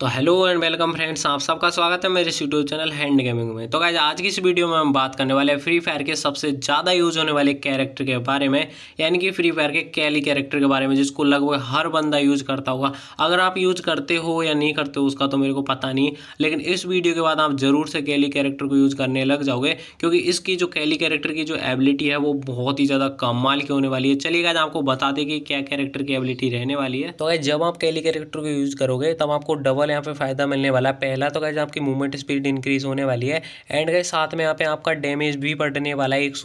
तो hello and welcome friends आप सबका स्वागत है मेरे यूट्यूब चैनल हैंड गेमिंग में तो गाइज आज की इस वीडियो में हम बात करने वाले हैं फ्री फायर के सबसे ज़्यादा यूज होने वाले कैरेक्टर के बारे में यानी कि फ्री फायर के कैली कैरेक्टर के बारे में जिसको लगभग हर बंदा यूज करता होगा अगर आप यूज करते हो या नहीं करते हो उसका तो मेरे को पता नहीं लेकिन इस वीडियो के बाद आप जरूर से कैली कैरेक्टर को यूज करने लग जाओगे क्योंकि इसकी जो कैली कैरेक्टर की जो एबिलिटी है वो बहुत ही ज़्यादा कमाल की होने वाली है चलिए गाइज आपको बता दें कि क्या कैरेक्टर की एबिलिटी रहने वाली है तो गाइज जब आप कैली कैरेक्टर को यूज करोगे तब आपको डबल ओवरऑल यहाँ पे फ़ायदा मिलने वाला है पहला तो गैज आपकी मूवमेंट स्पीड इंक्रीज होने वाली है एंड गैज साथ में यहाँ पे आपका डैमेज भी बढ़ने वाला है एक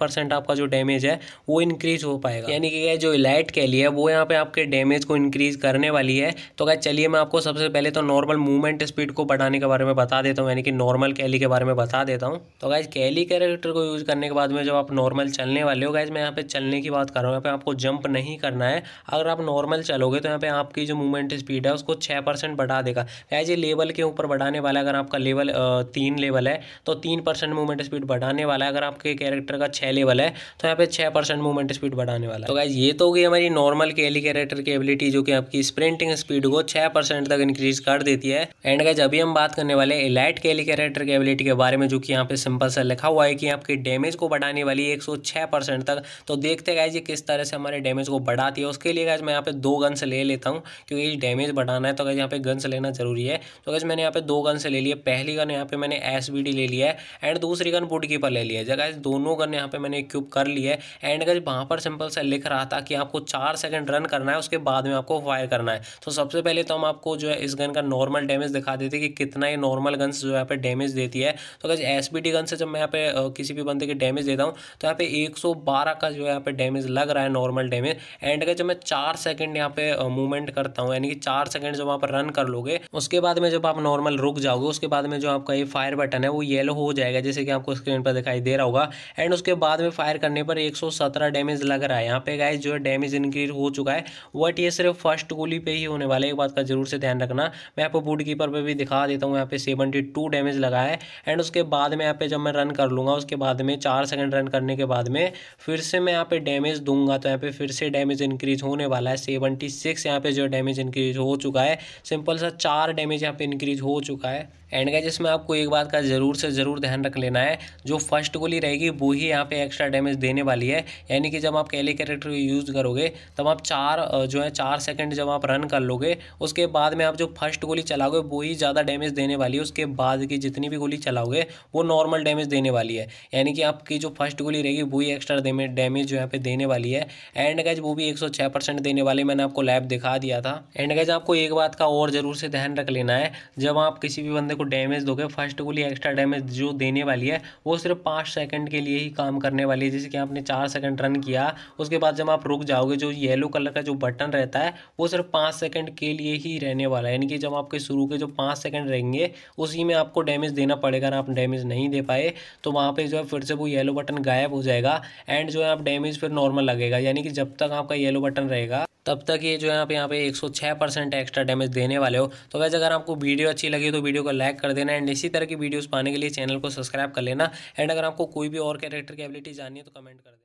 परसेंट आपका जो डैमेज है वो इंक्रीज हो पाएगा यानी कि गैज जो इलाइट के लिए है वो यहाँ पे आपके डैमेज को इंक्रीज करने वाली है तो गैज चलिए मैं आपको सबसे पहले तो नॉर्मल मूवमेंट स्पीड को बढ़ाने के बारे में बता देता हूँ यानी कि नॉर्मल कैली के बारे में बता देता हूँ तो गैज कैली कैरेक्टर को यूज़ करने के बाद में जब आप नॉर्मल चलने वाले हो गैज मैं यहाँ पे चलने की बात कर रहा हूँ यहाँ पे आपको जंप नहीं करना है अगर आप नॉर्मल चलोगे तो यहाँ पे आपकी जो मूवमेंट स्पीड है उसको छः परसेंट बढ़ा बढ़ा देगा एज ए लेवल के ऊपर बढ़ाने वाला है अगर आपका लेवल तीन लेवल है तो तीन परसेंट मूवमेंट स्पीड बढ़ाने वाला है अगर आपके कैरेक्टर का छः लेवल है तो यहाँ पे छः परसेंट मूवमेंट स्पीड बढ़ाने वाला है तो गाइज ये तो होगी हमारी नॉर्मल के एली कैरेक्टर की एबिलिटी जो कि आपकी स्प्रिंटिंग स्पीड को छः परसेंट तक इंक्रीज कर देती है एंड गाइज अभी हम बात करने वाले एलाइट के एली कैरेक्टर की एबिलिटी के बारे में जो कि यहाँ पे सिंपल सा लिखा हुआ है कि आपकी डैमेज को बढ़ाने वाली एक तक तो देखते गए ये किस तरह से हमारे डैमेज को बढ़ाती है उसके लिए गैज मैं यहाँ पे दो गन्स ले लेता हूँ क्योंकि डैमेज बढ़ाना है तो गैज यहाँ पे गन्स लेना ज़रूरी है तो गैस मैंने यहाँ पे दो गन से ले लिया पहली गन यहाँ पे मैंने एस ले लिया है एंड दूसरी गन वुड कीपर ले लिया है जगह दोनों गन यहाँ पे मैंने क्यूब कर लिया है एंड गैस वहाँ पर सिंपल से लिख रहा था कि आपको चार सेकेंड रन करना है उसके बाद में आपको फायर करना है तो सबसे पहले तो हम आपको जो है इस गन का नॉर्मल डैमेज दिखा देते कि कितना ये नॉर्मल गन जो यहाँ पे डैमेज देती है तो गैस एस गन से जब मैं यहाँ पे किसी भी बंदे के डैमेज देता हूँ तो यहाँ पे 112 का जो यहाँ पे डैमेज लग रहा है नॉर्मल डैमेज एंड गैस जब मैं चार सेकेंड यहाँ पे मूवमेंट करता हूँ यानी कि चार सेकेंड जब वहाँ पर रन कर लोगे दोगे उसके बाद में जब आप नॉर्मल रुक जाओगे उसके बाद में जो आपका ये फायर बटन है वो येलो हो जाएगा जैसे कि आपको स्क्रीन पर दिखाई दे रहा होगा एंड उसके बाद में फायर करने पर एक डैमेज लग रहा है यहाँ पे गाइज जो है डैमेज इंक्रीज हो चुका है वट ये सिर्फ फर्स्ट गोली पे ही होने वाला है एक बात का जरूर से ध्यान रखना मैं आपको बूट कीपर पर भी दिखा देता हूँ यहाँ पे सेवेंटी टू डैमेज लगा है एंड उसके बाद में यहाँ पे जब मैं रन कर लूंगा उसके बाद में चार सेकंड रन करने के बाद में फिर से मैं यहाँ पे डैमेज दूंगा तो यहाँ पे फिर से डैमेज इंक्रीज होने वाला है सेवेंटी सिक्स यहाँ पे जो डैमेज इंक्रीज हो चुका है सिंपल सा चार डैमेज यहाँ पे इंक्रीज हो चुका है एंड गाइज इसमें आपको एक बात का ज़रूर से ज़रूर ध्यान रख लेना है जो फर्स्ट गोली रहेगी वो ही यहाँ पे एक्स्ट्रा डैमेज देने वाली है यानी कि जब आप कैले कैरेक्टर यूज़ करोगे तब आप चार जो है चार सेकंड जब आप रन कर लोगे उसके बाद में आप जो फर्स्ट गोली चलाओगे वो ही ज़्यादा डैमेज देने वाली है उसके बाद की जितनी भी गोली चलाओगे वो नॉर्मल डैमेज देने वाली है यानी कि आपकी जो फर्स्ट गोली रहेगी वो ही एक्स्ट्रा डैमेज जो यहाँ पे देने वाली है एंड गैज वो भी एक देने वाली मैंने आपको लैब दिखा दिया था एंड गैज आपको एक बात का और ज़रूर से ध्यान रख लेना है जब आप किसी भी बंदे को डैमेज दोगे फर्स्ट गोली एक्स्ट्रा डैमेज जो देने वाली है वो सिर्फ पाँच सेकंड के लिए ही काम करने वाली है जैसे कि आपने चार सेकंड रन किया उसके बाद जब आप रुक जाओगे जो येलो कलर का जो बटन रहता है वो सिर्फ पाँच सेकेंड के लिए ही रहने वाला है यानी कि जब आपके शुरू के जो पाँच सेकेंड रहेंगे उसी में आपको डैमेज देना पड़ेगा अगर आप डैमेज नहीं दे पाए तो वहाँ पर जो है फिर से वो येलो बटन गायब हो जाएगा एंड जो है आप डैमेज फिर नॉर्मल लगेगा यानी कि जब तक आपका येलो बटन रहेगा तब तक ये जो है आप यहाँ पे 106 परसेंट एक्स्ट्रा डैमेज देने वाले हो तो वैसे अगर आपको वीडियो अच्छी लगी तो वीडियो को लाइक कर देना एंड इसी तरह की वीडियोज़ पाने के लिए चैनल को सब्सक्राइब कर लेना एंड अगर आपको कोई भी और कैरेक्टर की एबिलिटी जाननी है तो कमेंट कर देना